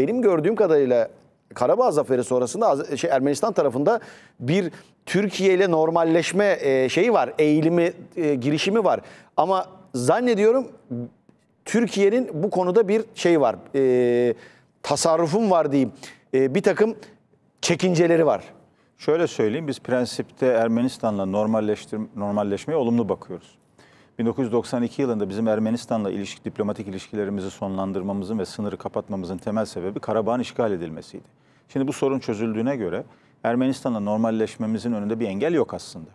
benim gördüğüm kadarıyla Karabağ zaferi sonrasında şey, Ermenistan tarafında bir Türkiye ile normalleşme e, şeyi var, eğilimi, e, girişimi var. Ama zannediyorum Türkiye'nin bu konuda bir şey var, e, tasarrufum var diyeyim. E, bir takım çekinceleri var. Şöyle söyleyeyim, biz prensipte Ermenistan'la normalleşme, normalleşmeye olumlu bakıyoruz. 1992 yılında bizim Ermenistan'la ilişki, diplomatik ilişkilerimizi sonlandırmamızın ve sınırı kapatmamızın temel sebebi Karabağ'ın işgal edilmesiydi. Şimdi bu sorun çözüldüğüne göre Ermenistan'la normalleşmemizin önünde bir engel yok aslında.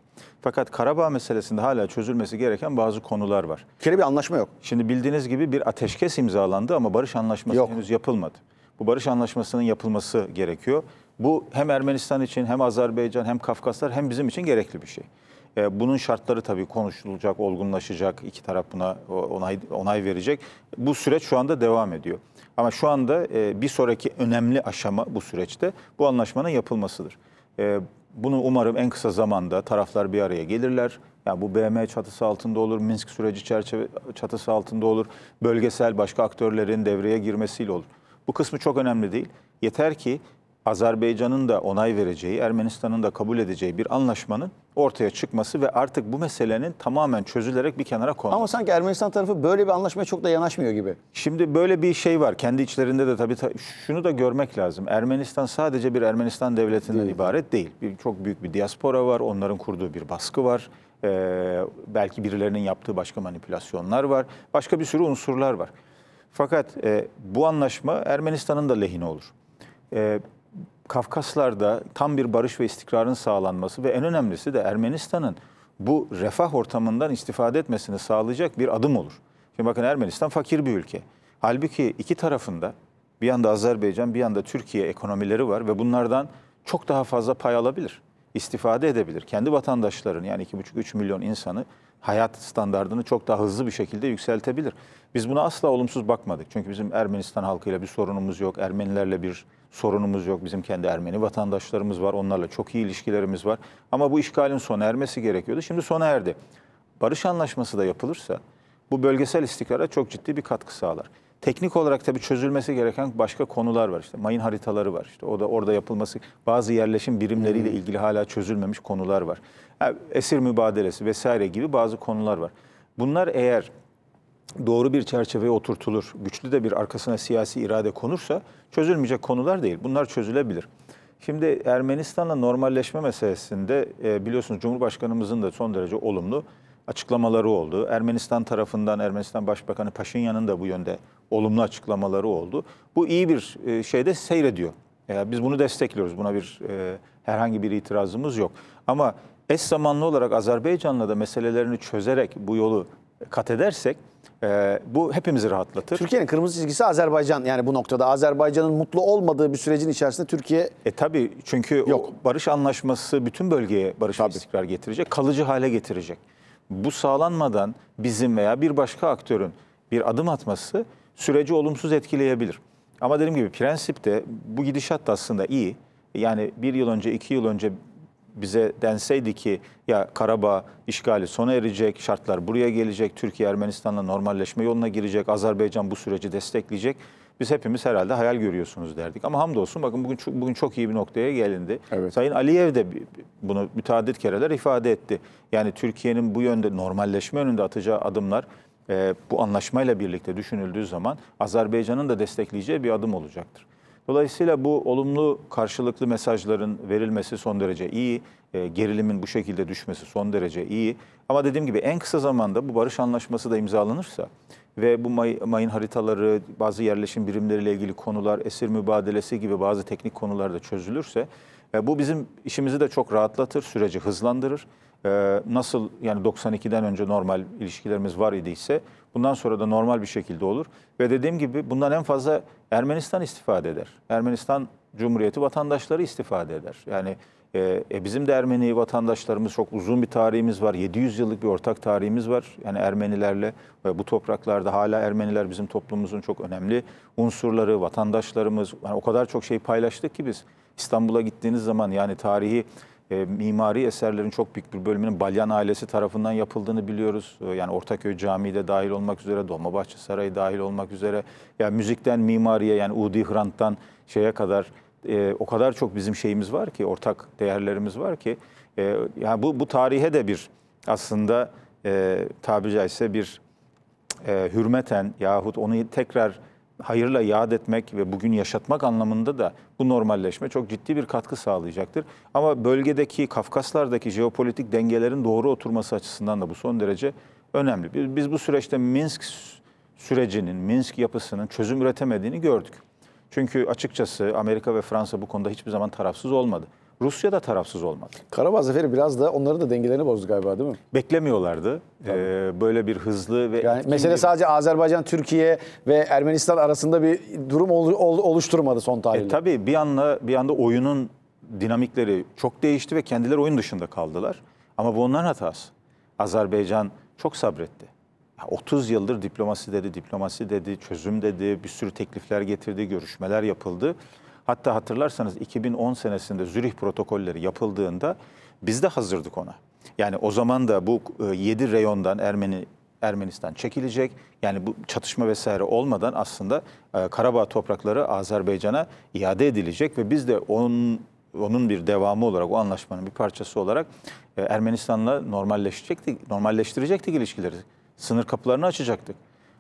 Fakat Karabağ meselesinde hala çözülmesi gereken bazı konular var. Bir kere bir anlaşma yok. Şimdi bildiğiniz gibi bir ateşkes imzalandı ama barış anlaşması yok. henüz yapılmadı. Bu barış anlaşmasının yapılması gerekiyor. Bu hem Ermenistan için hem Azerbaycan hem Kafkaslar hem bizim için gerekli bir şey. E, bunun şartları tabii konuşulacak, olgunlaşacak. İki taraf buna onay, onay verecek. Bu süreç şu anda devam ediyor. Ama şu anda e, bir sonraki önemli aşama bu süreçte bu anlaşmanın yapılmasıdır. E, bunu umarım en kısa zamanda taraflar bir araya gelirler. Yani bu BM çatısı altında olur, Minsk süreci çerçeve çatısı altında olur, bölgesel başka aktörlerin devreye girmesiyle olur. Bu kısmı çok önemli değil. Yeter ki Azerbaycan'ın da onay vereceği, Ermenistan'ın da kabul edeceği bir anlaşmanın ortaya çıkması ve artık bu meselenin tamamen çözülerek bir kenara konması. Ama sanki Ermenistan tarafı böyle bir anlaşmaya çok da yanaşmıyor gibi. Şimdi böyle bir şey var. Kendi içlerinde de tabii şunu da görmek lazım. Ermenistan sadece bir Ermenistan devletinden değil. ibaret değil. Bir, çok büyük bir diaspora var. Onların kurduğu bir baskı var. Ee, belki birilerinin yaptığı başka manipülasyonlar var. Başka bir sürü unsurlar var. Fakat e, bu anlaşma Ermenistan'ın da lehine olur. E, Kafkaslar'da tam bir barış ve istikrarın sağlanması ve en önemlisi de Ermenistan'ın bu refah ortamından istifade etmesini sağlayacak bir adım olur. Şimdi bakın Ermenistan fakir bir ülke. Halbuki iki tarafında bir yanda Azerbaycan bir yanda Türkiye ekonomileri var ve bunlardan çok daha fazla pay alabilir. istifade edebilir. Kendi vatandaşlarını yani 2,5-3 milyon insanı hayat standartını çok daha hızlı bir şekilde yükseltebilir. Biz buna asla olumsuz bakmadık. Çünkü bizim Ermenistan halkıyla bir sorunumuz yok. Ermenilerle bir sorunumuz yok. Bizim kendi Ermeni vatandaşlarımız var. Onlarla çok iyi ilişkilerimiz var. Ama bu işgalin sona ermesi gerekiyordu. Şimdi sona erdi. Barış anlaşması da yapılırsa bu bölgesel istikrara çok ciddi bir katkı sağlar. Teknik olarak tabii çözülmesi gereken başka konular var. İşte mayın haritaları var. İşte o da orada yapılması bazı yerleşim birimleriyle hmm. ilgili hala çözülmemiş konular var. Yani esir mübadelesi vesaire gibi bazı konular var. Bunlar eğer doğru bir çerçeveye oturtulur, güçlü de bir arkasına siyasi irade konursa çözülmeyecek konular değil. Bunlar çözülebilir. Şimdi Ermenistan'la normalleşme meselesinde e, biliyorsunuz Cumhurbaşkanımızın da son derece olumlu açıklamaları oldu. Ermenistan tarafından Ermenistan Başbakanı Paşinyan'ın da bu yönde olumlu açıklamaları oldu. Bu iyi bir e, şeyde seyrediyor. E, biz bunu destekliyoruz. Buna bir e, herhangi bir itirazımız yok. Ama eş zamanlı olarak Azerbaycan'la da meselelerini çözerek bu yolu kat edersek e, bu hepimizi rahatlatır. Türkiye'nin kırmızı çizgisi Azerbaycan. Yani bu noktada Azerbaycan'ın mutlu olmadığı bir sürecin içerisinde Türkiye... E tabi çünkü yok. O barış anlaşması bütün bölgeye barış tabii. ve istikrar getirecek, kalıcı hale getirecek. Bu sağlanmadan bizim veya bir başka aktörün bir adım atması süreci olumsuz etkileyebilir. Ama dediğim gibi prensipte bu gidişat da aslında iyi. Yani bir yıl önce, iki yıl önce bize denseydi ki ya Karabağ işgali sona erecek, şartlar buraya gelecek, Türkiye Ermenistan'la normalleşme yoluna girecek, Azerbaycan bu süreci destekleyecek. Biz hepimiz herhalde hayal görüyorsunuz derdik. Ama hamdolsun bakın bugün çok, bugün çok iyi bir noktaya gelindi. Evet. Sayın Aliyev de bunu müteaddit kereler ifade etti. Yani Türkiye'nin bu yönde normalleşme önünde atacağı adımlar e, bu anlaşmayla birlikte düşünüldüğü zaman Azerbaycan'ın da destekleyeceği bir adım olacaktır. Dolayısıyla bu olumlu karşılıklı mesajların verilmesi son derece iyi. E, gerilimin bu şekilde düşmesi son derece iyi. Ama dediğim gibi en kısa zamanda bu barış anlaşması da imzalanırsa ve bu may, mayın haritaları, bazı yerleşim birimleriyle ilgili konular, esir mübadelesi gibi bazı teknik konular da çözülürse e, bu bizim işimizi de çok rahatlatır, süreci hızlandırır. E, nasıl yani 92'den önce normal ilişkilerimiz var idiyse bundan sonra da normal bir şekilde olur. Ve dediğim gibi bundan en fazla Ermenistan istifade eder. Ermenistan Cumhuriyeti vatandaşları istifade eder. Yani e, e bizim de Ermeni vatandaşlarımız çok uzun bir tarihimiz var. 700 yıllık bir ortak tarihimiz var. Yani Ermenilerle ve bu topraklarda hala Ermeniler bizim toplumumuzun çok önemli unsurları, vatandaşlarımız. Yani o kadar çok şey paylaştık ki biz. İstanbul'a gittiğiniz zaman yani tarihi e, mimari eserlerin çok büyük bir bölümünün Balyan ailesi tarafından yapıldığını biliyoruz. E, yani Ortaköy Camii de dahil olmak üzere, Dolmabahçe Sarayı dahil olmak üzere. Yani müzikten mimariye yani Udi Hrant'tan şeye kadar e, o kadar çok bizim şeyimiz var ki, ortak değerlerimiz var ki. E, yani bu, bu tarihe de bir aslında e, tabiri caizse bir e, hürmeten yahut onu tekrar hayırla yad etmek ve bugün yaşatmak anlamında da bu normalleşme çok ciddi bir katkı sağlayacaktır. Ama bölgedeki, Kafkaslardaki jeopolitik dengelerin doğru oturması açısından da bu son derece önemli. Biz, biz bu süreçte Minsk sürecinin, Minsk yapısının çözüm üretemediğini gördük. Çünkü açıkçası Amerika ve Fransa bu konuda hiçbir zaman tarafsız olmadı. Rusya da tarafsız olmadı. Karabağ Zaferi biraz da onları da dengelerini bozdu galiba değil mi? Beklemiyorlardı. Ee, böyle bir hızlı ve... Yani mesele sadece Azerbaycan, Türkiye ve Ermenistan arasında bir durum ol, ol, oluşturmadı son tarihte. E, tabii bir anda, bir anda oyunun dinamikleri çok değişti ve kendileri oyun dışında kaldılar. Ama bu onların hatası. Azerbaycan çok sabretti. 30 yıldır diplomasi dedi, diplomasi dedi, çözüm dedi, bir sürü teklifler getirdi, görüşmeler yapıldı. Hatta hatırlarsanız 2010 senesinde Zürih protokolleri yapıldığında biz de hazırdık ona. Yani o zaman da bu 7 e, reyondan Ermeni Ermenistan çekilecek. Yani bu çatışma vesaire olmadan aslında e, Karabağ toprakları Azerbaycan'a iade edilecek ve biz de onun onun bir devamı olarak, o anlaşmanın bir parçası olarak e, Ermenistan'la normalleşecektik, normalleştirecektik ilişkileri. Sınır kapılarını açacaktık.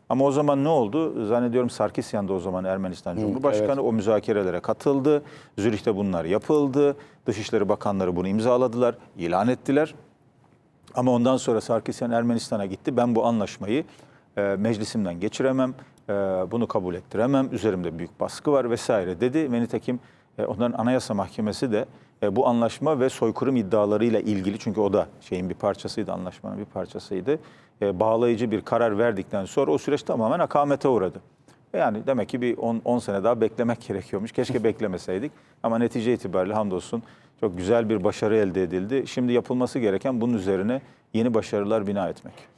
Ama o zaman ne oldu? Zannediyorum Sarkisyan da o zaman Ermenistan Cumhurbaşkanı evet. o müzakerelere katıldı. Zürih'te bunlar yapıldı. Dışişleri Bakanları bunu imzaladılar, ilan ettiler. Ama ondan sonra Sarkisyan Ermenistan'a gitti. Ben bu anlaşmayı e, meclisimden geçiremem, e, bunu kabul ettiremem, üzerimde büyük baskı var vesaire dedi. Ve nitekim e, onların Anayasa Mahkemesi de e, bu anlaşma ve soykırım iddialarıyla ilgili çünkü o da şeyin bir parçasıydı, anlaşmanın bir parçasıydı. E, bağlayıcı bir karar verdikten sonra o süreç tamamen akamete uğradı. Yani demek ki bir 10 sene daha beklemek gerekiyormuş. Keşke beklemeseydik. Ama netice itibariyle hamdolsun çok güzel bir başarı elde edildi. Şimdi yapılması gereken bunun üzerine yeni başarılar bina etmek.